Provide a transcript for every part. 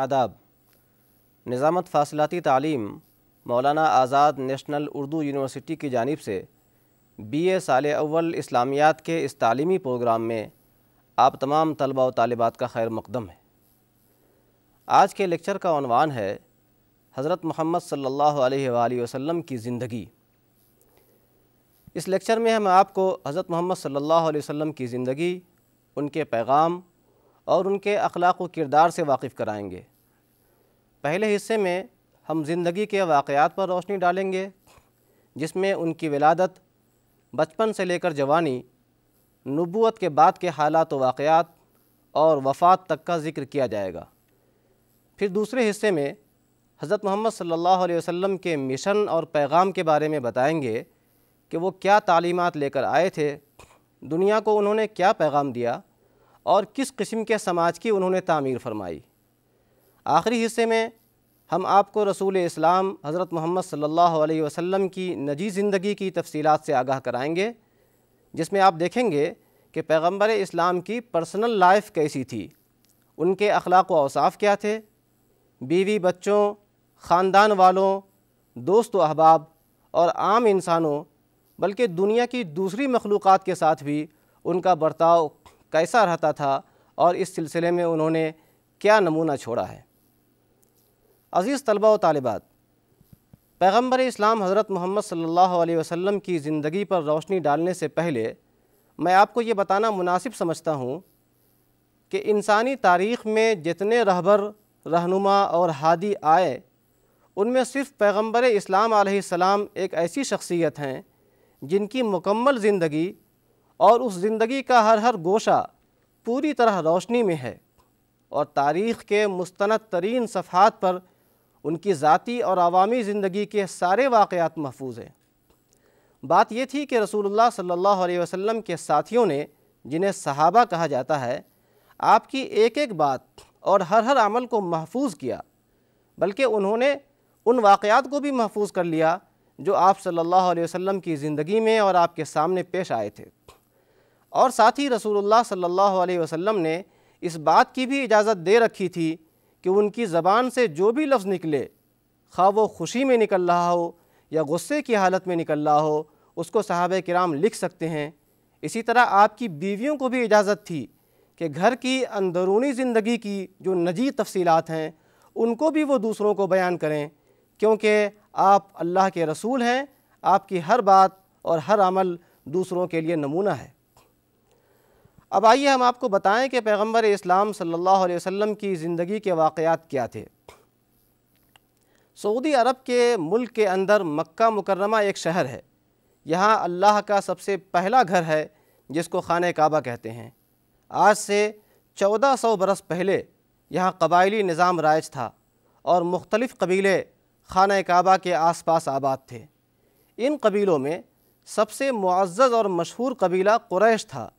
आदाब निज़ामत फासिलती तालीम मौलाना आज़ाद नेशनल उर्दू यूनिवर्सिटी की जानब से बी ए साल अव्वल इस्लामियात के इस तालीमी प्रोग्राम में आप तमाम तलबा व तालबात का खैर मकदम है आज के लेक्चर का अनवान है हज़रत मोहम्मद सल्ला वसम की ज़िंदगी इस लेक्चर में हम आपको हज़रत मोहम्मद सल्ला वसम की ज़िंदगी उनके पैगाम और उनके अखलाक व किरदार से वाकिफ़ कराएँगे पहले हिस्से में हम ज़िंदगी के वाक़ात पर रोशनी डालेंगे जिसमें उनकी विलादत बचपन से लेकर जवानी नबूत के बाद के हालात वाक़ात और वफ़ात तक का ज़िक्र किया जाएगा फिर दूसरे हिस्से में हज़रत मोहम्मद सल्लल्लाहु अलैहि वसल्लम के मिशन और पैगाम के बारे में बताएंगे कि वो क्या तालीमात लेकर आए थे दुनिया को उन्होंने क्या पैगाम दिया और किस किस्म के समाज की उन्होंने तामीर फरमाई आखिरी हिस्से में हम आपको रसूल इस्लाम हज़रत मोहम्मद सल्लल्लाहु अलैहि वसल्लम की नजी ज़िंदगी की तफसीलात से आगाह कराएंगे जिसमें आप देखेंगे कि पैगम्बर इस्लाम की पर्सनल लाइफ कैसी थी उनके अखलाक वसाफ़ क्या थे बीवी बच्चों ख़ानदान वालों दोस्त अहबाब और आम इंसानों बल्कि दुनिया की दूसरी मखलूक़ के साथ भी उनका बर्ताव कैसा रहता था और इस सिलसिले में उन्होंने क्या नमूना छोड़ा है अज़ीज़ तलबा व तालिबात पैगम्बर इस्लाम हज़रत मोहम्मद सल्लल्लाहु अलैहि वसल्लम की ज़िंदगी पर रोशनी डालने से पहले मैं आपको ये बताना मुनासिब समझता हूँ कि इंसानी तारीख़ में जितने रहबर रहनुमा और हादी आए उनमें सिर्फ़ पैगम्बर इस्लाम आसमाम एक ऐसी शख्सियत हैं जिनकी मुकम्मल ज़िंदगी और उस ज़िंदगी का हर हर गोशा पूरी तरह रोशनी में है और तारीख़ के मुस्ंद तरीन सफ़ात पर उनकी ज़ाती और आवामी ज़िंदगी के सारे वाक़ात महफूज हैं बात यह थी कि रसूलुल्लाह सल्लल्लाहु अलैहि वसल्लम के साथियों ने जिन्हें सहाबा कहा जाता है आपकी एक एक बात और हर हर अमल को महफूज किया बल्कि उन्होंने उन वाक़ात को भी महफूज कर लिया जो आप सल्लल्लाहु अलैहि वसल्लम की ज़िंदगी में और आपके सामने पेश आए थे और साथ ही रसूलुल्लाह सल्लल्लाहु अलैहि वसल्लम ने इस बात की भी इजाज़त दे रखी थी कि उनकी ज़बान से जो भी लफ्ज़ निकले खा वो खुशी में निकल रहा हो या गुस्से की हालत में निकल रहा हो उसको साहब कराम लिख सकते हैं इसी तरह आपकी बीवियों को भी इजाज़त थी कि घर की अंदरूनी ज़िंदगी की जो नजी तफसीलत हैं उनको भी वो दूसरों को बयान करें क्योंकि आप अल्लाह के रसूल हैं आपकी हर बात और हर अमल दूसरों के लिए नमूना है अब आइए हम आपको बताएं कि पैगंबर इस्लाम सल्लल्लाहु अलैहि वसल्लम की ज़िंदगी के वाक़ात क्या थे सऊदी अरब के मुल्क के अंदर मक्का मुकर्रमा एक शहर है यहाँ अल्लाह का सबसे पहला घर है जिसको खाने काबा कहते हैं आज से चौदह सौ बरस पहले यहाँ कबायली निज़ाम राइज था और मुख्तलिफ़ कबीले खान काबा के आसपास आबाद थे इन कबीलों में सबसे मुआज़ और मशहूर कबीला क़ुरैश था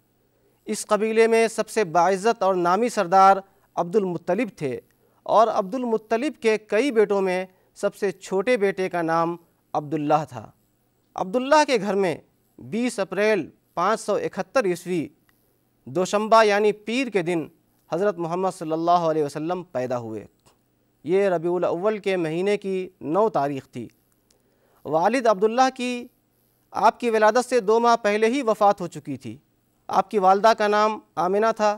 इस कबीले में सबसे बाज़त और नामी सरदार मुत्तलिब थे और मुत्तलिब के कई बेटों में सबसे छोटे बेटे का नाम अब्दुल्ला था अब्दुल्ला के घर में 20 अप्रैल 571 ईस्वी दोशंबा यानी पीर के दिन हज़रत मोहम्मद सल्लल्लाहु अलैहि वसल्लम पैदा हुए ये रबीउल अव्वल के महीने की नौ तारीख थी वालिद अब्दुल्ला की आपकी विलादत से दो माह पहले ही वफ़ात हो चुकी थी आपकी वालदा का नाम आमिना था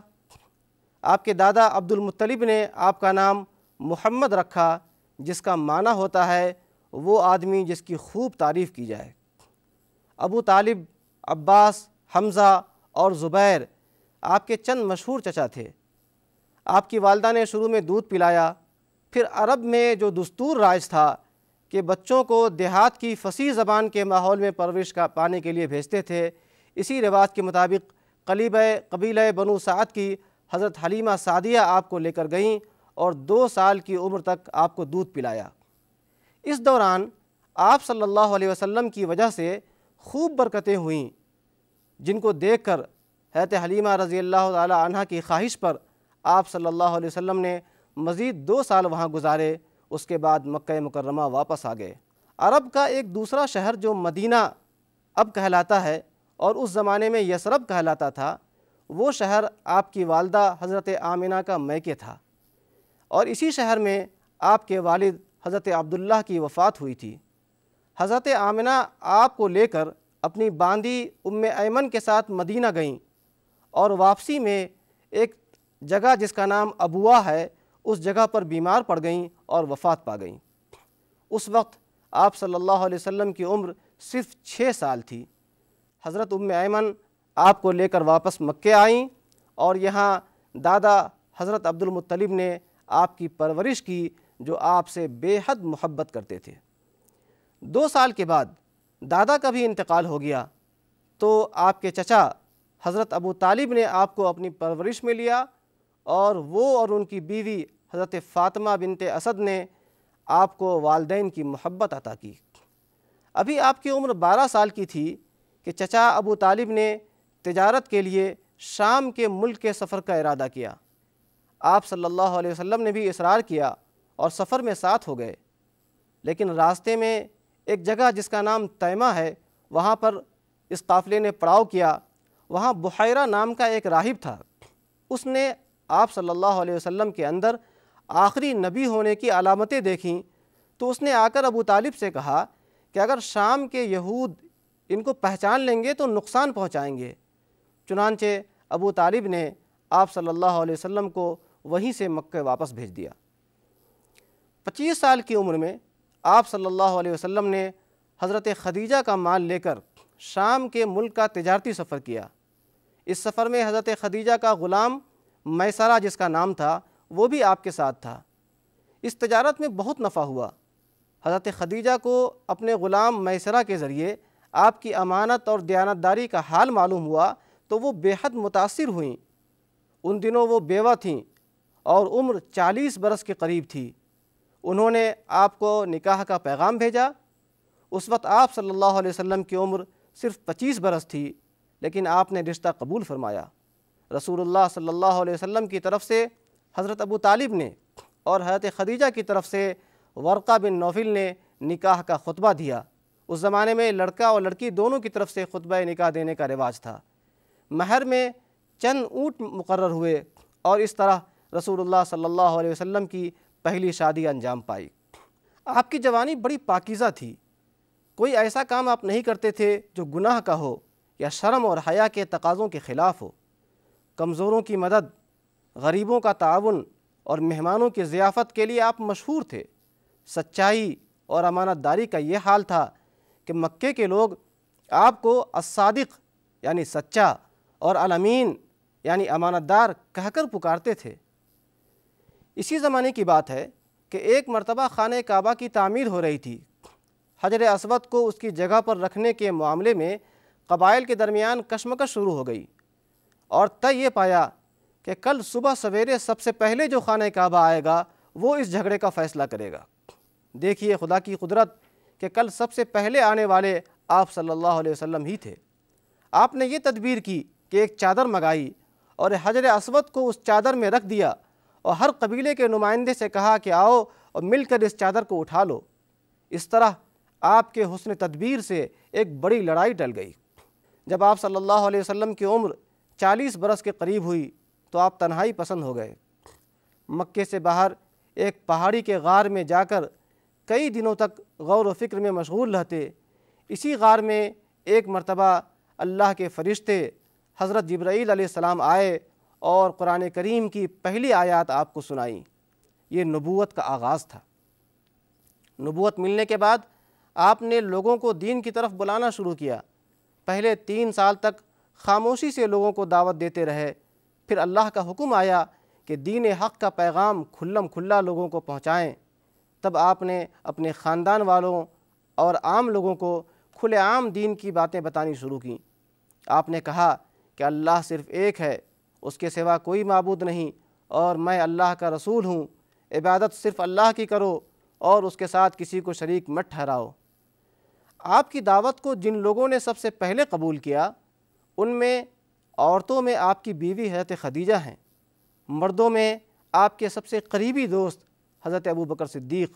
आपके दादा अब्दुल मुत्तलिब ने आपका नाम मोहम्मद रखा जिसका माना होता है वो आदमी जिसकी खूब तारीफ़ की जाए अबू तालिब अब्बास हमज़ा और ज़ुबैर आपके चंद मशहूर चचा थे आपकी वालदा ने शुरू में दूध पिलाया फिर अरब में जो दस्तूर राज था कि बच्चों को देहात की फसी ज़बान के माहौल में परवरिश का पाने के लिए भेजते थे इसी रिवाज के मुताबिक कलीब कबील बनु सात की हज़रत हलीमा सादिया आपको लेकर गईं और दो साल की उम्र तक आपको दूध पिलाया इस दौरान आप सल्लल्लाहु अलैहि वसल्लम की वजह से खूब बरकतें हुईं जिनको देखकर हैत हलीमा रज़ी अल्लाह तह की ख्वाहिश पर आप सल्लल्लाहु अलैहि वसल्लम ने मज़ीद दो साल वहाँ गुजारे उसके बाद मक् मुकरमा वापस आ गए अरब का एक दूसरा शहर जो मदीना अब कहलाता है और उस ज़माने में यसरब कहलाता था वो शहर आपकी वालदा हज़रत आमिना का मैके था और इसी शहर में आपके वालिद हज़रत अब्दुल्ला की वफ़ात हुई थी हज़रत आमिना आपको लेकर अपनी बांदी उम ऐमन के साथ मदीना गईं और वापसी में एक जगह जिसका नाम अबुआ है उस जगह पर बीमार पड़ गईं और वफ़ात पा गईं उस वक्त आप सल्लल्लाहु अलैहि वसल्लम की उम्र सिर्फ़ छः साल थी हज़रत उम ऐमन आपको लेकर वापस मक्के आईं और यहाँ दादा हज़रत अब्दुलमतलब ने आपकी परवरिश की जो आपसे बेहद मोहब्बत करते थे दो साल के बाद दादा का भी इंतकाल हो गया तो आपके चचा हज़रत अबू तालिब ने आपको अपनी परवरिश में लिया और वो और उनकी बीवी हज़रत फ़ातिमा बिनते असद ने आपको वालदेन की मोहब्बत अता की अभी आपकी उम्र 12 साल की थी कि चचा अबू तालिब ने तजारत के लिए शाम के मुल्क के सफ़र का इरादा किया आप सल्लल्लाहु अलैहि वसल्लम ने भी इसरार किया और सफ़र में साथ हो गए लेकिन रास्ते में एक जगह जिसका नाम तैमा है वहाँ पर इस काफ़िले ने पड़ाव किया वहाँ बुहरा नाम का एक राहिब था उसने आप सल्लल्लाहु अलैहि वसल्लम के अंदर आखिरी नबी होने की अलामतें देखीं तो उसने आकर अबू तालिब से कहा कि अगर शाम के यहूद इनको पहचान लेंगे तो नुकसान पहुँचाएँगे चुनानचे अबू तालिब ने आप सल्लल्लाहु अलैहि वसल्लम को वहीं से मक्के वापस भेज दिया 25 साल की उम्र में आप सल्लल्लाहु अलैहि वसल्लम ने हज़रत खदीजा का माल लेकर शाम के मुल्क का तजारती सफ़र किया इस सफ़र में हज़रत खदीजा का ग़ुलाम मैसरा जिसका नाम था वो भी आपके साथ था इस तजारत में बहुत नफ़ा हुआ हज़रत खदीजा को अपने ग़ुलाम मैसरा के ज़रिए आपकी अमानत और दयानतदारी का हाल मालूम हुआ तो वो बेहद मुतासर हुईं उन दिनों वो बेवा थीं और उम्र 40 बरस के करीब थी उन्होंने आपको निकाह का पैगाम भेजा उस वक्त आप सल्लल्लाहु अलैहि वसल्लम की उम्र सिर्फ 25 बरस थी लेकिन आपने रिश्ता कबूल फरमाया रसूलुल्लाह सल्लल्लाहु अलैहि वसल्लम की तरफ से हज़रत अबू तालिब ने और हज़रत खदीजा की तरफ से वर्का बिन नौफिल ने निकाह का खुतबा दिया उस ज़माने में लड़का और लड़की दोनों की तरफ से खुतब निकाह देने का रिवाज था महर में चंद ऊँट मुकर हुए और इस तरह रसूलुल्लाह सल्लल्लाहु अलैहि वसल्लम की पहली शादी अंजाम पाई आपकी जवानी बड़ी पाकिज़ा थी कोई ऐसा काम आप नहीं करते थे जो गुनाह का हो या शर्म और हया के तकाज़ों के ख़िलाफ़ हो कमज़ोरों की मदद गरीबों का ताउन और मेहमानों की ज़ियाफ़त के लिए आप मशहूर थे सच्चाई और अमानतदारी का ये हाल था कि मक्के के लोग आपको असादिक यानी सच्चा और अलमीन यानी अमानतदार कहकर पुकारते थे इसी ज़माने की बात है कि एक मरतबा खान काबा की तामीर हो रही थी हजर असवद को उसकी जगह पर रखने के मामले में कबाइल के दरमियान कश्मकश शुरू हो गई और तय ये पाया कि कल सुबह सवेरे सबसे पहले जो खान काबा आएगा वो इस झगड़े का फ़ैसला करेगा देखिए खुदा की कुदरत कि कल सबसे पहले आने वाले आप सल्लल्लाहु अलैहि वसल्लम ही थे आपने ये तदबीर की कि एक चादर मंगाई और हजर असवद को उस चादर में रख दिया और हर कबीले के नुमाइंदे से कहा कि आओ और मिलकर इस चादर को उठा लो इस तरह आपके हसन तदबीर से एक बड़ी लड़ाई डल गई जब आप सल्लल्लाहु अलैहि वसल्लम की उम्र चालीस बरस के करीब हुई तो आप तन्हाई पसंद हो गए मक्के से बाहर एक पहाड़ी के गार में जाकर कई दिनों तक गौर व फिक्र में मशगूल रहते इसी गार में एक मरतबा अल्लाह के फ़रिश्ते हज़रत जब्राईल सलाम आए और कुरान करीम की पहली आयत आपको सुनाई ये नबूत का आगाज़ था नबूत मिलने के बाद आपने लोगों को दीन की तरफ बुलाना शुरू किया पहले तीन साल तक खामोशी से लोगों को दावत देते रहे फिर अल्लाह का हुक्म आया कि दीन हक़ का पैगाम खुल्लम खुल्ला लोगों को पहुँचाएँ तब आपने अपने ख़ानदान वालों और आम लोगों को खुलेआम दीन की बातें बतानी शुरू की आपने कहा कि अल्लाह सिर्फ़ एक है उसके सिवा कोई मबूद नहीं और मैं अल्लाह का रसूल हूँ इबादत सिर्फ़ अल्लाह की करो और उसके साथ किसी को शरीक मत ठहराओ आपकी दावत को जिन लोगों ने सबसे पहले कबूल किया उनमें औरतों में आपकी बीवी हजरत खदीजा हैं मर्दों में आपके सबसे करीबी दोस्त हज़रत अबू बकर सिद्दीक़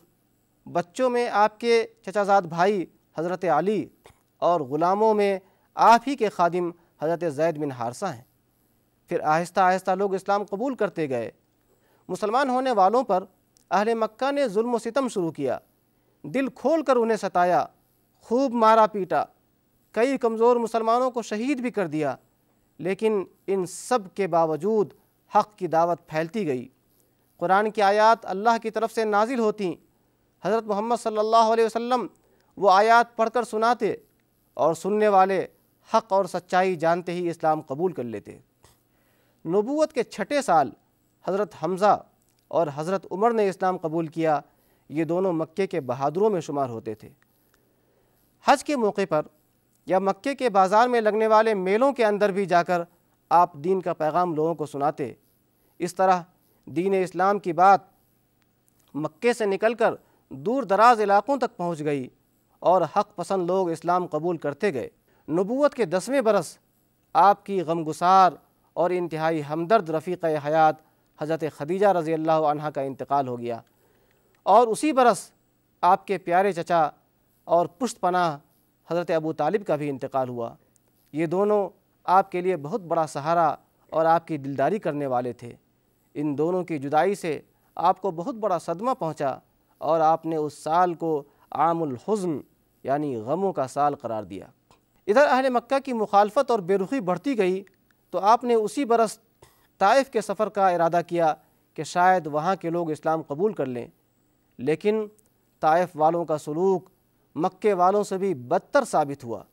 बच्चों में आपके चचाजाद भाई हज़रत अली और ग़ुलामों में आप ही के खादिम हज़रत जैद बिन हारसा हैं फिर आहिस्ता आहिस्ता लोग इस्लाम कबूल करते गए मुसलमान होने वालों पर अहल मक्का ने जुल्म सितम शुरू किया दिल खोल कर उन्हें सताया खूब मारा पीटा कई कमज़ोर मुसलमानों को शहीद भी कर दिया लेकिन इन सब के बावजूद हक़ की दावत फैलती गई कुरान की आयत अल्लाह की तरफ से नाजिल होती हज़रत मोहम्मद सल्लल्लाहु अलैहि वसल्लम वो आयत पढ़कर सुनाते और सुनने वाले हक़ और सच्चाई जानते ही इस्लाम कबूल कर लेते नबूत के छठे साल हज़रत हमज़ा और हज़रत उमर ने इस्लाम कबूल किया ये दोनों मक्के के बहादुरों में शुमार होते थे हज के मौके पर या मक्के के बाज़ार में लगने वाले मेलों के अंदर भी जाकर आप दीन का पैगाम लोगों को सुनाते इस तरह दीन इस्लाम की बात मक्के से निकलकर दूर दराज इलाकों तक पहुंच गई और हक पसंद लोग इस्लाम कबूल करते गए नबूत के दसवें बरस आपकी गमगुसार और इंतहाई हमदर्द रफ़ीक़ हयात हज़रत खदीजा रज़ी अल्लाह अन्हा का इंतकाल हो गया और उसी बरस आपके प्यारे चचा और पुश्त पनाह हज़रत अबू तालिब का भी इंतकाल हुआ ये दोनों आपके लिए बहुत बड़ा सहारा और आपकी दिलदारी करने वाले थे इन दोनों की जुदाई से आपको बहुत बड़ा सदमा पहुंचा और आपने उस साल को आमुल हुज़्म यानी गमों का साल करार दिया इधर अहले मक्का की मुखालफत और बेरुखी बढ़ती गई तो आपने उसी बरस ताइफ के सफ़र का इरादा किया कि शायद वहाँ के लोग इस्लाम कबूल कर लें लेकिन ताइफ वालों का सलूक मक्के वालों से भी बदतर साबित हुआ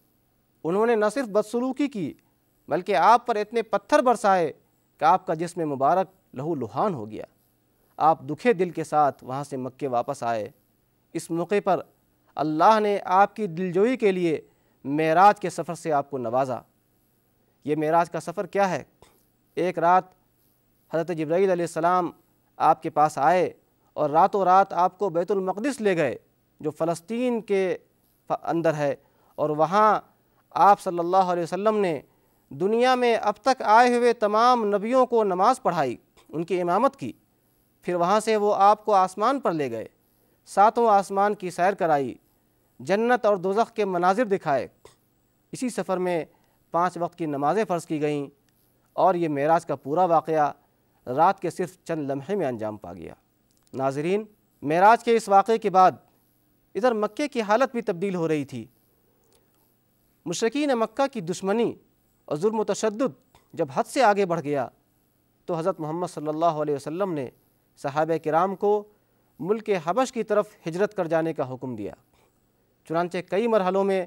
उन्होंने न सिर्फ बदसलूकी की बल्कि आप पर इतने पत्थर बरसाए कि आपका जिसम मुबारक लहू लुहान हो गया आप दुखे दिल के साथ वहाँ से मक्के वापस आए इस मौके पर अल्लाह ने आपकी दिलजोई के लिए मेराज के सफ़र से आपको नवाजा ये मेराज का सफ़र क्या है एक रात हज़रत जब्राईल सलाम आपके पास आए और रातों रात आपको बैतुलमक़दस ले गए जो फ़लस्तीन के अंदर है और वहाँ आप सल्लल्लाहु अलैहि वसल्लम ने दुनिया में अब तक आए हुए तमाम नबियों को नमाज़ पढ़ाई उनकी इमामत की फिर वहाँ से वो आपको आसमान पर ले गए सातों आसमान की सैर कराई जन्नत और दोजख के मनाजिर दिखाए इसी सफ़र में पाँच वक्त की नमाज़ें फ़र्ज़ की गईं और ये मेराज का पूरा वाक़ रात के सिर्फ चंद लम्हे में अंजाम पा गया नाजरीन मेराज के इस वाक़े के बाद इधर मक्के की हालत भी तब्दील हो रही थी मशरकिन मक्का की दुश्मनी और जुर्म तशद जब हद से आगे बढ़ गया तो हज़रत मोहम्मद सल्लल्लाहु अलैहि वसल्लम ने सहाब कराम को मुल्क हबश की तरफ हिजरत कर जाने का हुक्म दिया चुनानचे कई मरहलों में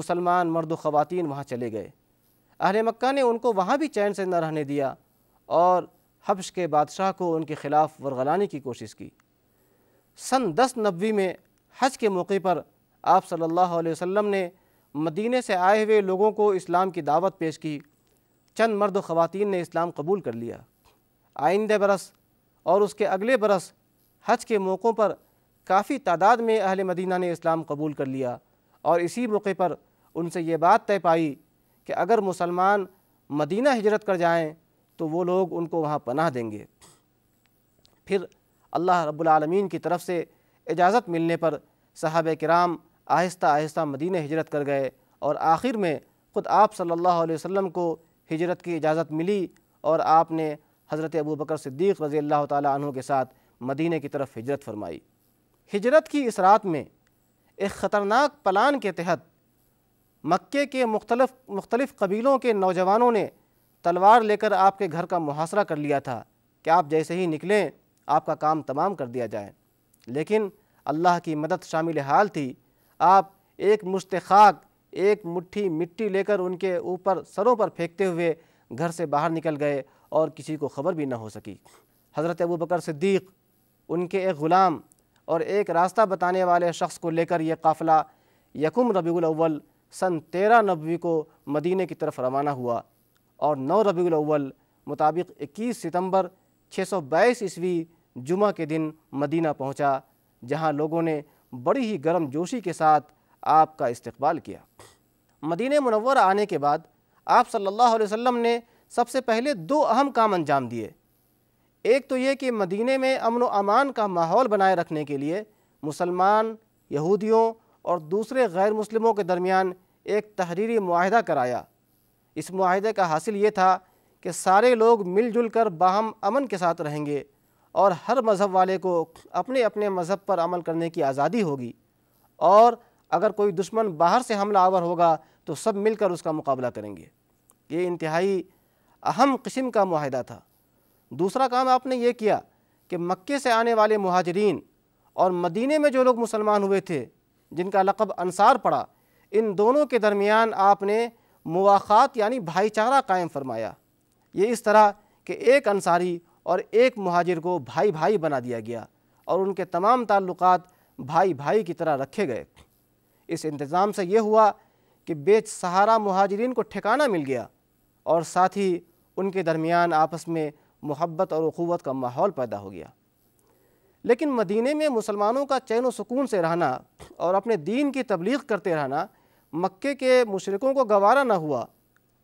मुसलमान मर्द ख़वान वहाँ चले गए अहल मक्का ने उनको वहाँ भी चैन से न रहने दिया और हबश के बादशाह को उनके ख़िलाफ़ वर्गलाने की कोशिश की सन दस नब्बे में हज के मौके पर आप सल्लल्लाहु अलैहि वसल्लम ने मदीने से आए हुए लोगों को इस्लाम की दावत पेश की चंद मर्द ख़वान ने इस्लाम कबूल कर लिया आइंद बरस और उसके अगले बरस हज के मौक़ों पर काफ़ी तादाद में अहल मदीना ने इस्लाम कबूल कर लिया और इसी मौके पर उनसे ये बात तय पाई कि अगर मुसलमान मदीना हिजरत कर जाएं तो वो लोग उनको वहाँ पनाह देंगे फिर अल्लाह रब्लमीन की तरफ से इजाज़त मिलने पर साहब कराम आहिस्ता आहिस्ता मदीना हिजरत कर गए और आखिर में ख़ुद आप सल्लल्लाहु अलैहि वसल्लम को हिजरत की इजाज़त मिली और आपने हज़रत अबू बकर सिद्दीक़ रज़ी अल्लाह तु के साथ मदीने की तरफ हिजरत फरमाई हिजरत की इस रात में एक ख़तरनाक प्लान के तहत मक्के के मुख्तलफ मुख्तलिफ कबीलों के नौजवानों ने तलवार लेकर आपके घर का मुहासरा कर लिया था कि आप जैसे ही निकलें आपका काम तमाम कर दिया जाए लेकिन अल्लाह की मदद शामिल हाल थी आप एक मुश्त खाक एक मुट्ठी मिट्टी लेकर उनके ऊपर सरों पर फेंकते हुए घर से बाहर निकल गए और किसी को ख़बर भी ना हो सकी हज़रत अबू बकर सिद्दीक़ उनके एक ग़ुलाम और एक रास्ता बताने वाले शख्स को लेकर यह काफ़िला यकुम रबीउल सन तेरह नबी को मदीने की तरफ रवाना हुआ और नौ रबीउल मुताबिक इक्कीस सितम्बर छः सौ बाईस ईस्वी जुमा के दिन मदीना पहुँचा जहाँ लोगों ने बड़ी ही गर्म जोशी के साथ आपका इस्तकबाल किया मदीने मनवर आने के बाद आप सल्लल्लाहु अलैहि वसल्लम ने सबसे पहले दो अहम काम अंजाम दिए एक तो ये कि मदीने में अमन व अमान का माहौल बनाए रखने के लिए मुसलमान यहूदियों और दूसरे गैर मुस्लिमों के दरमियान एक तहरीरी माहदा कराया इस माहे का हासिल ये था कि सारे लोग मिलजुल कर बाहम अमन के साथ रहेंगे और हर मज़हब वाले को अपने अपने मज़हब पर अमल करने की आज़ादी होगी और अगर कोई दुश्मन बाहर से हमला आवर होगा तो सब मिलकर उसका मुकाबला करेंगे ये इंतहाई अहम किस्म का माहदा था दूसरा काम आपने ये किया कि मक्के से आने वाले महाजरीन और मदीने में जो लोग मुसलमान हुए थे जिनका लकब अनसार पड़ा इन दोनों के दरमियान आपने मुआखात यानी भाईचारा कायम फरमाया ये इस तरह कि एक अंसारी और एक महाजिर को भाई भाई बना दिया गया और उनके तमाम ताल्लुकात भाई भाई की तरह रखे गए इस इंतज़ाम से ये हुआ कि बेच सहारा महाजरीन को ठिकाना मिल गया और साथ ही उनके दरमियान आपस में मोहब्बत और अखूवत का माहौल पैदा हो गया लेकिन मदीने में मुसलमानों का चैन सुकून से रहना और अपने दीन की तबलीग करते रहना मक्के के मशरकों को गवारा ना हुआ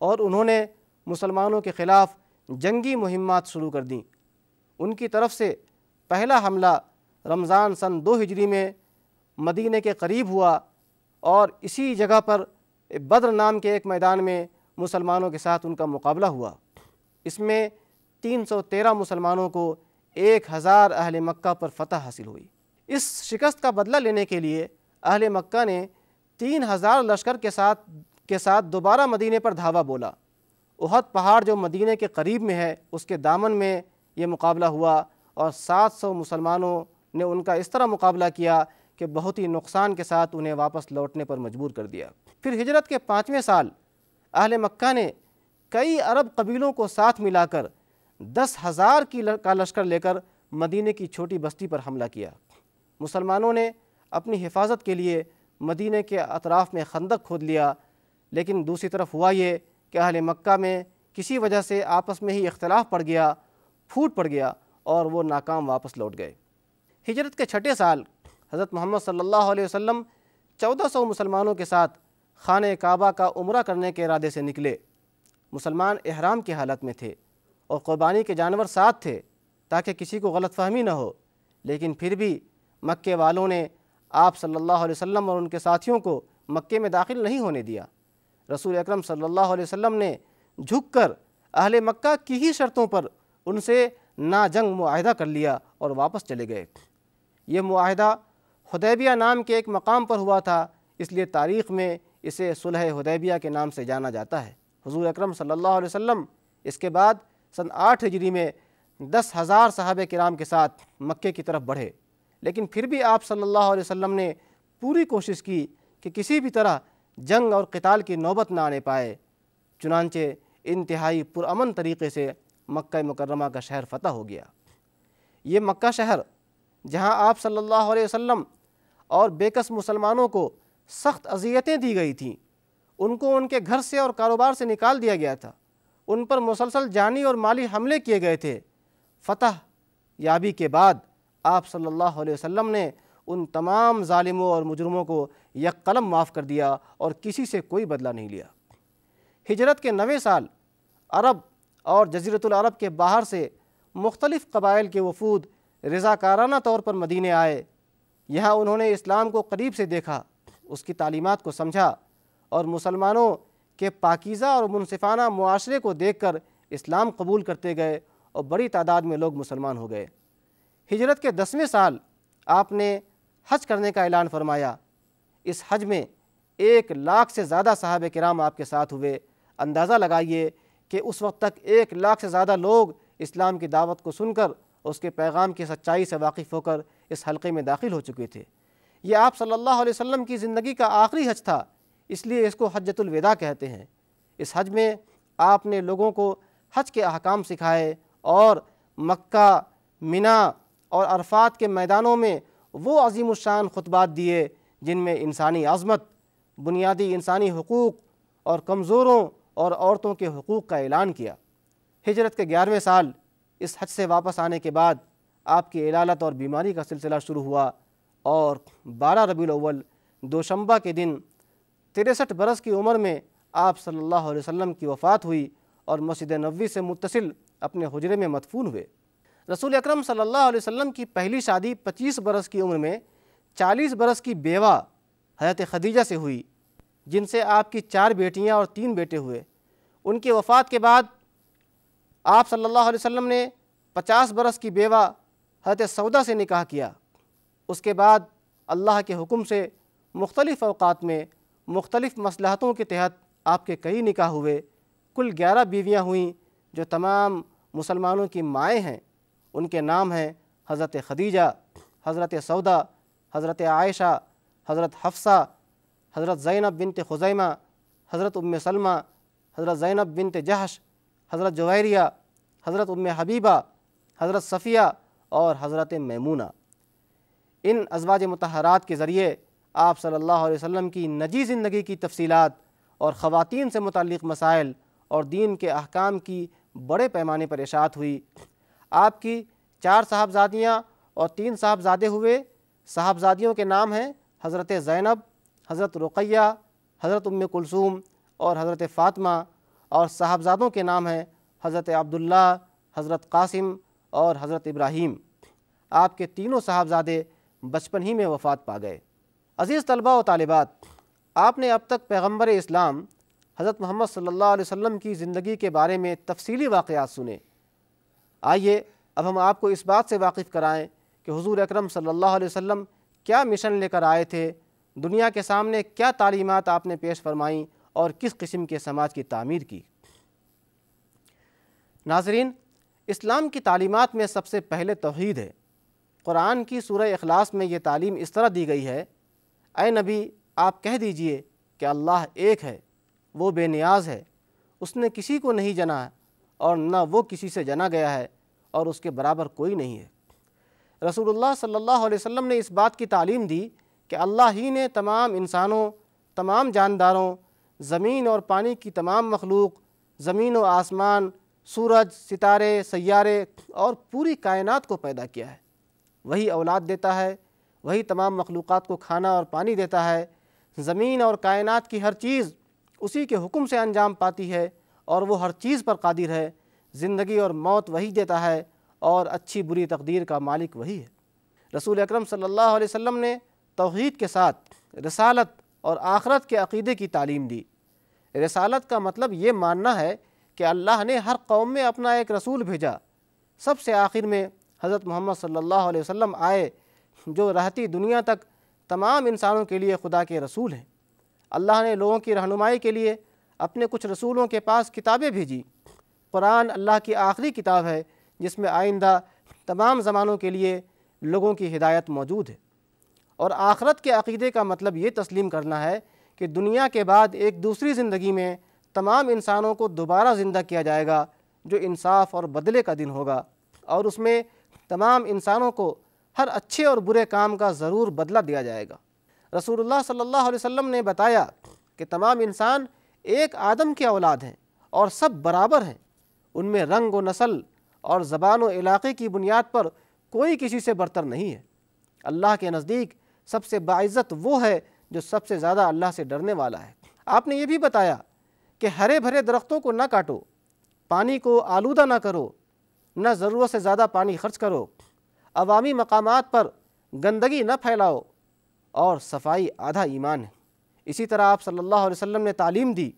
और उन्होंने मुसलमानों के ख़िलाफ़ जंगी मुहिमात शुरू कर दी उनकी तरफ से पहला हमला रमज़ान सन दो हिजरी में मदीने के करीब हुआ और इसी जगह पर बद्र नाम के एक मैदान में मुसलमानों के साथ उनका मुकाबला हुआ इसमें 313 मुसलमानों को एक हज़ार अहल मक्का पर फतह हासिल हुई इस शिकस्त का बदला लेने के लिए अहल मक्का ने तीन हज़ार लश्कर के साथ के साथ दोबारा मदीने पर धावा बोला उहद पहाड़ जो मदीने के करीब में है उसके दामन में ये मुकाबला हुआ और 700 मुसलमानों ने उनका इस तरह मुकाबला किया कि बहुत ही नुकसान के साथ उन्हें वापस लौटने पर मजबूर कर दिया फिर हिजरत के पाँचवें साल अहल मक्का ने कई अरब कबीलों को साथ मिलाकर दस हज़ार की का लश्कर लेकर मदीने की छोटी बस्ती पर हमला किया मुसलमानों ने अपनी हिफाजत के लिए मदीने के अतराफ़ में खंदक खोद लिया लेकिन दूसरी तरफ हुआ ये कि अहल मक्का में किसी वजह से आपस में ही इख्तलाफ पड़ गया फूट पड़ गया और वो नाकाम वापस लौट गए हिजरत के छठे साल हज़रत मोहम्मद सल्ला वसम चौदह सौ मुसलमानों के साथ खान काबा का उम्र करने के इरादे से निकले मुसलमान अहराम की हालत में थे और क़ुरबानी के जानवर साथ थे ताकि किसी को गलत फहमी न हो लेकिन फिर भी मक्के वालों ने आप सल्लल्लाहु अलैहि वसल्लम और उनके साथियों को मक्के में दाखिल नहीं होने दिया रसूल अकरम सल्लल्लाहु अलैहि वसल्लम ने झुककर अहले मक्का की ही शर्तों पर उनसे ना जंग माहदा कर लिया और वापस चले गए ये माहदा हदैबिया नाम के एक मकाम पर हुआ था इसलिए तारीख़ में इसे सुलह हदैबिया के नाम से जाना जाता है हजूर अकरम सल्ला अलैहि इसके बाद सन आठ हिजरी में दस हज़ार साहब कराम के साथ मक्के की तरफ बढ़े लेकिन फिर भी आप सल्ला वसम ने पूरी कोशिश की कि किसी भी तरह जंग और कताल की नौबत ना आने पाए चुनानचे इंतहाई पुरान तरीके से मक् मुकरमा का शहर फतह हो गया ये मक्का शहर जहाँ आप सल्लल्लाहु अलैहि वसल्लम और बेकस मुसलमानों को सख्त अजियतें दी गई थीं उनको उनके घर से और कारोबार से निकाल दिया गया था उन पर मुसलसल जानी और माली हमले किए गए थे फतह याबी के बाद आप सल्लल्लाहु अलैहि वसल्लम ने उन तमाम ालिमों और मुजरमों को यक कलम माफ़ कर दिया और किसी से कोई बदला नहीं लिया हिजरत के नवे साल अरब और जजीरतरब के बाहर से मुख्तलिफ़ कबाइल के वफूद रज़ाकाराना तौर पर मदीने आए यहाँ उन्होंने इस्लाम को करीब से देखा उसकी तालीमत को समझा और मुसलमानों के पाकिज़ा और मुनफाना माशरे को देख कर इस्लाम कबूल करते गए और बड़ी तादाद में लोग मुसलमान हो गए हिजरत के दसवें साल आपने हज करने का ऐलान फरमाया इस हज में एक लाख से ज़्यादा साहब कराम आपके साथ हुए अंदाज़ा लगाइए कि उस वक्त तक एक लाख से ज़्यादा लोग इस्लाम की दावत को सुनकर उसके पैगाम की सच्चाई से वाकिफ़ होकर इस हलक़े में दाखिल हो चुके थे यह आप सल्लल्लाहु अलैहि वसल्लम की ज़िंदगी का आखिरी हज था इसलिए इसको हजतुलविदा कहते हैं इस हज में आपने लोगों को हज के अहकाम सिखाए और मक्का मिना और अरफात के मैदानों में वो अजीम शान खुतबात दिए जिनमें इंसानी आज़मत बुनियादी इंसानी हकूक़ और कमज़ोरों और औरतों के हकूक़ का ऐलान किया हिजरत के ग्यारहवें साल इस हज से वापस आने के बाद आपकी अलालत और बीमारी का सिलसिला शुरू हुआ और बारह रबी अव्वल दोशंबा के दिन तिरसठ बरस की उम्र में आप सल्लल्लाहु अलैहि वसल्लम की वफ़ात हुई और मस्जिद नबी से मुतसिल अपने हजरे में मदफून हुए रसूल अकरम सल्लल्लाहु अलैहि वसल्लम की पहली शादी 25 बरस की उम्र में 40 बरस की बेवा हयात खदीजा से हुई जिनसे आपकी चार बेटियां और तीन बेटे हुए उनकी वफ़ात के बाद आप सल्लल्लाहु अलैहि वसल्लम ने 50 बरस की बेवा हजरत सौदा से निकाह किया उसके बाद अल्लाह के हुक्म से मुख्तलिफ़ अवकात में मुख्तलिफ़ मसलहतों के तहत आपके कई निकाह हुए कुल ग्यारह बीवियाँ हुईं जो तमाम मुसलमानों की माएँ हैं उनके नाम हैं हज़रत खदीजा हज़रत सौदा हज़रत आयशा हज़रत हफ्सा हज़रत ज़ैनब बिनत खुजैमा हज़रत उम सलमा हज़रत ज़ैनब बिनत जहश हज़रत जवैरिया हज़रत उम हबीबा हज़रत सफ़िया और हज़रत मैमूना इन अजवाज मतहरात के ज़रिए आप सल्लल्लाहु अलैहि वसल्लम की नजी ज़िंदगी की तफसीलात और ख़वातीन से मुतक़ मसाइल और दीन के अहकाम की बड़े पैमाने पर इशात हुई आपकी चार साहबजादियाँ और तीन साहबजादे हुए साहबजादियों के नाम हैं हज़रत ज़ैनब हज़रत रुकैया हज़रत उम कुलसूम और हज़रत फ़ातिमा और साहबजादों के नाम हैं हज़रत अब्दुल्ला हज़रत कासिम और हज़रत इब्राहीम आपके तीनों साहबजादे बचपन ही में वफ़ात पा गए अज़ीज़ तलबा व तालिबात आपने अब तक पैगम्बर इस्लाम हज़रत मोहम्मद सल्ला वम की ज़िंदगी के बारे में तफसीली वाक़ात सुने आइए अब हम आपको इस बात से वाकिफ़ कराएँ कि हजूर अक्रम सल्ला क्या मिशन लेकर आए थे दुनिया के सामने क्या तालीमत आपने पेश फरमाईं और किस किस्म के समाज की तामीर की नाजरीन इस्लाम की तालीमत में सबसे पहले तोहद है कुरान की सूरह अखलास में ये तालीम इस तरह दी गई है ए नबी आप कह दीजिए कि अल्लाह एक है वो बेनियाज है उसने किसी को नहीं जना और न वो किसी से जना गया है और उसके बराबर कोई नहीं है रसूलुल्लाह सल्लल्लाहु अलैहि वसल्लम ने इस बात की तालीम दी कि अल्लाह ही ने तमाम इंसानों तमाम जानदारों ज़मीन और पानी की तमाम मखलूक ज़मीन व आसमान सूरज सितारे सैारे और पूरी कायनात को पैदा किया है वही औलाद देता है वही तमाम मखलूक़ को खाना और पानी देता है ज़मीन और कायनात की हर चीज़ उसी के हुक्म से अंजाम पाती है और वो हर चीज़ पर कादिर है ज़िंदगी और मौत वही देता है और अच्छी बुरी तकदीर का मालिक वही है रसूल अकरम सल्लल्लाहु अलैहि वसल्लम ने तोहद के साथ रसालत और आखरत के अक़ीदे की तालीम दी रसालत का मतलब ये मानना है कि अल्लाह ने हर कौम में अपना एक रसूल भेजा सबसे आखिर में हज़रत मोहम्मद सल्लल्लाहु अलैहि वसल्लम आए जो रहती दुनिया तक तमाम इंसानों के लिए खुदा के रसूल हैं अल्लाह ने लोगों की रहनुमाई के लिए अपने कुछ रसूलों के पास किताबें भेजी कुरान अल्लाह की आखिरी किताब है जिसमें आइंदा तमाम ज़मानों के लिए लोगों की हिदायत मौजूद है और आखरत के अकीदे का मतलब ये तस्लीम करना है कि दुनिया के बाद एक दूसरी ज़िंदगी में तमाम इंसानों को दोबारा ज़िंदा किया जाएगा जो इंसाफ और बदले का दिन होगा और उसमें तमाम इंसानों को हर अच्छे और बुरे काम का ज़रूर बदला दिया जाएगा रसूलुल्लाह सल्लल्लाहु अलैहि वसल्लम ने बताया कि तमाम इंसान एक आदम की औलाद हैं और सब बराबर हैं उनमें रंग व नस्ल और ज़बान व इलाके की बुनियाद पर कोई किसी से बरतर नहीं है अल्लाह के नज़दीक सबसे बाइज़त वो है जो सबसे ज़्यादा अल्लाह से डरने वाला है आपने ये भी बताया कि हरे भरे दरख्तों को ना काटो पानी को आलूदा ना करो न ज़रूरत से ज़्यादा पानी खर्च करो अवामी मकाम पर गंदगी न फैलाओ और सफाई आधा ईमान है इसी तरह आप सल्लल्लाहु अलैहि वसल्लम ने तालीम दी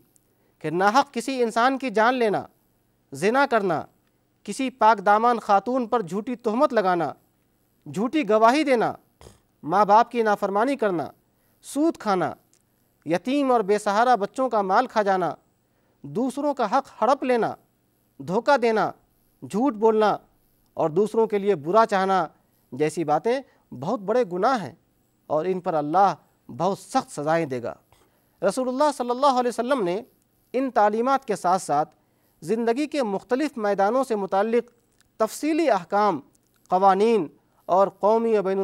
कि नाहक किसी इंसान की जान लेना जिना करना किसी पाक दामान खातून पर झूठी तहमत लगाना झूठी गवाही देना माँ बाप की नाफरमानी करना सूद खाना यतीम और बेसहारा बच्चों का माल खा जाना दूसरों का हक हड़प लेना धोखा देना झूठ बोलना और दूसरों के लिए बुरा चाहना जैसी बातें बहुत बड़े गुनाह हैं और इन पर अल्लाह बहुत सख्त सज़ाएँ देगा रसूलुल्लाह सल्लल्लाहु अलैहि वसल्लम ने इन तालीमत के साथ साथ ज़िंदगी के मुख्तलिफ़ मैदानों से मुतक तफसीली अहकाम कवानीन और कौमी और बैन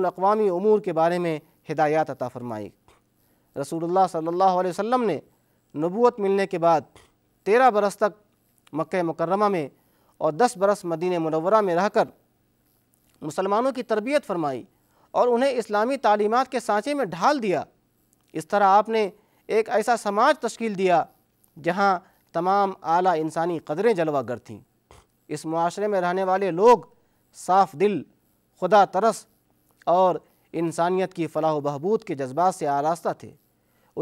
अमूर के बारे में हिदायत अता फ़रमाई रसूलुल्लाह सल्लल्लाहु अलैहि वसल्लम ने नबूत मिलने के बाद तेरह बरस तक मक् मकरमा में और दस बरस मदीन मनवरा में रहकर मुसलमानों की तरबियत फरमाई और उन्हें इस्लामी तालीमत के सांचे में ढाल दिया इस तरह आपने एक ऐसा समाज तश्कील दिया जहाँ तमाम आला इंसानी कदरें जलवागर थीं इस माशरे में रहने वाले लोग साफ दिल खुदा तरस और इंसानियत की फलाह बहबूद के जज्बात से आरास्ता थे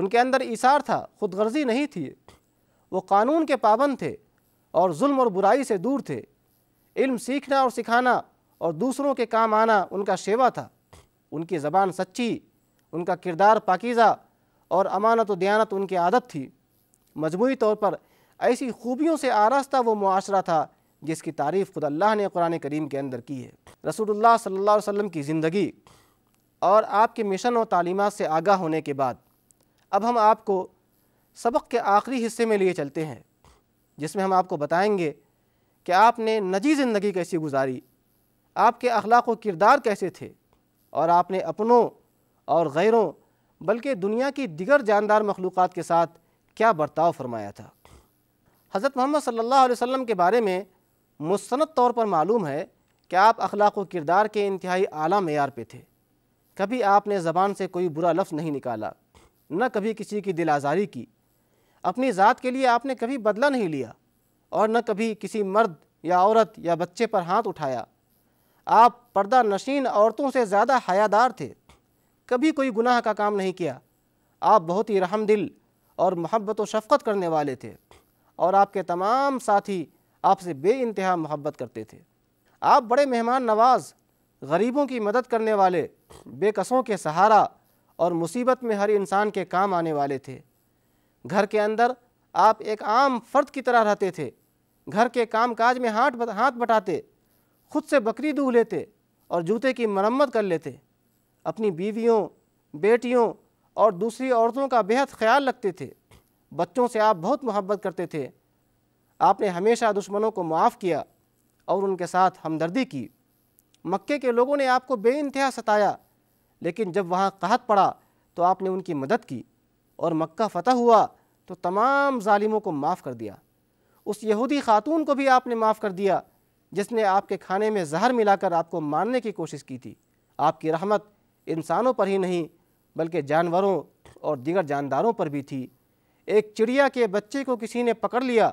उनके अंदर इशार था खुदगर्जी नहीं थी वो कानून के पाबंद थे और जुल्म और बुराई से दूर थे इल्म सीखना और सिखाना और दूसरों के काम आना उनका सेवा था उनकी ज़बान सच्ची उनका किरदार पाकिज़ा और अमानत दयानत उनकी आदत थी मजमू तौर पर ऐसी खूबियों से आरास्ता वो मुआरा था जिसकी तारीफ़ खुद अल्लाह ने कुरान करीम के अंदर की है रसूलुल्लाह सल्लल्लाहु अलैहि वसल्लम की ज़िंदगी और आपके मिशन और तालीमत से आगाह होने के बाद अब हम आपको सबक के आखिरी हिस्से में लिए चलते हैं जिसमें हम आपको बताएंगे कि आपने नजी ज़िंदगी कैसी गुजारी आपके अखलाक व किरदार कैसे थे और आपने अपनों और गैरों बल्कि दुनिया की दिगर जानदार मखलूक़ के साथ क्या बर्ताव फरमाया था हज़रत मोहम्मद सल्ला वसम के बारे में मुस्त तौर पर मालूम है कि आप अखलाक व किरदार के इंतहाई आला मैार पे थे कभी आपने ज़बान से कोई बुरा लफ्ज़ नहीं निकाला न कभी किसी की दिल आज़ारी की अपनी ज़ात के लिए आपने कभी बदला नहीं लिया और न कभी किसी मर्द या औरत या बच्चे पर हाथ उठाया आप पर्दा नशीन औरतों से ज़्यादा हयादार थे कभी कोई गुनाह का काम नहीं किया आप बहुत ही रहमदिल और मोहब्बत व शफ़क़त करने वाले थे और आपके तमाम साथी आपसे बे मोहब्बत करते थे आप बड़े मेहमान नवाज़ गरीबों की मदद करने वाले बेकसों के सहारा और मुसीबत में हर इंसान के काम आने वाले थे घर के अंदर आप एक आम फ़र्द की तरह रहते थे घर के काम काज में हाथ बत, हाथ बटाते खुद से बकरी दूह लेते और जूते की मरम्मत कर लेते अपनी बीवियों बेटियों और दूसरी औरतों का बेहद ख्याल रखते थे बच्चों से आप बहुत मोहब्बत करते थे आपने हमेशा दुश्मनों को माफ़ किया और उनके साथ हमदर्दी की मक्के के लोगों ने आपको बेानतहा सताया लेकिन जब वहाँ कहत पड़ा तो आपने उनकी मदद की और मक्का फ़तह हुआ तो तमाम ालिमों को माफ़ कर दिया उस यहूदी ख़ातून को भी आपने माफ़ कर दिया जिसने आपके खाने में जहर मिलाकर आपको मारने की कोशिश की थी आपकी रहमत इंसानों पर ही नहीं बल्कि जानवरों और दिगर जानदारों पर भी थी एक चिड़िया के बच्चे को किसी ने पकड़ लिया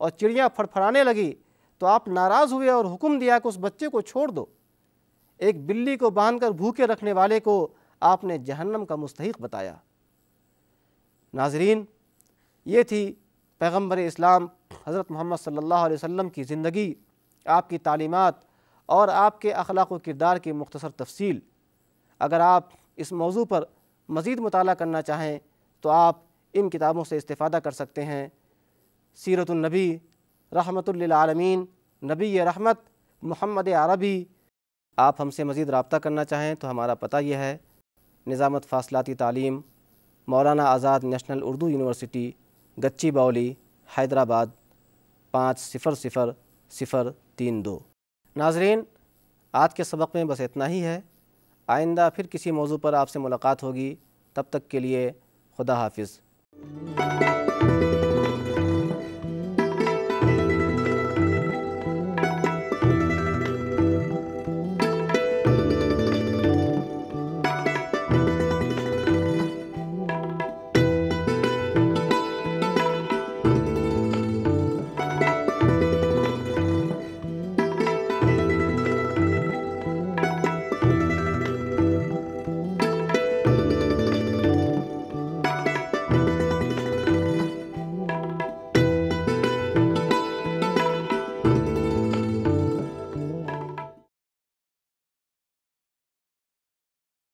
और चिड़िया फड़फड़ाने लगी तो आप नाराज़ हुए और हुक्म दिया कि उस बच्चे को छोड़ दो एक बिल्ली को बांधकर भूखे रखने वाले को आपने जहन्नम का मुस्तक बताया नाजरीन ये थी पैगम्बर इस्लाम हज़रत मोहम्मद सल्ला वम की ज़िंदगी आपकी तालीमत और आपके अखलाक किरदार की मुख्तर तफसील अगर आप इस मौजू पर मज़ीद मताल करना चाहें तो आप इन किताबों से इस्ता कर सकते हैं सीरतुलनबी रहमतमीन नबी रहमत मोहम्मद अरबी आप हमसे मज़ीद रबता करना चाहें तो हमारा पता यह है निज़ामत फासलाती तालीम मौलाना आज़ाद नेशनल उर्दू यूनिवर्सिटी गच्ची बाउली हैदराबाद पाँच सिफ़र सिफ़र सिफ़र तीन दो नाजरीन आज के सबक में बस इतना ही है आइंदा फिर किसी मौजू पर आपसे मुलाकात होगी तब तक के लिए खुदा हाफिज़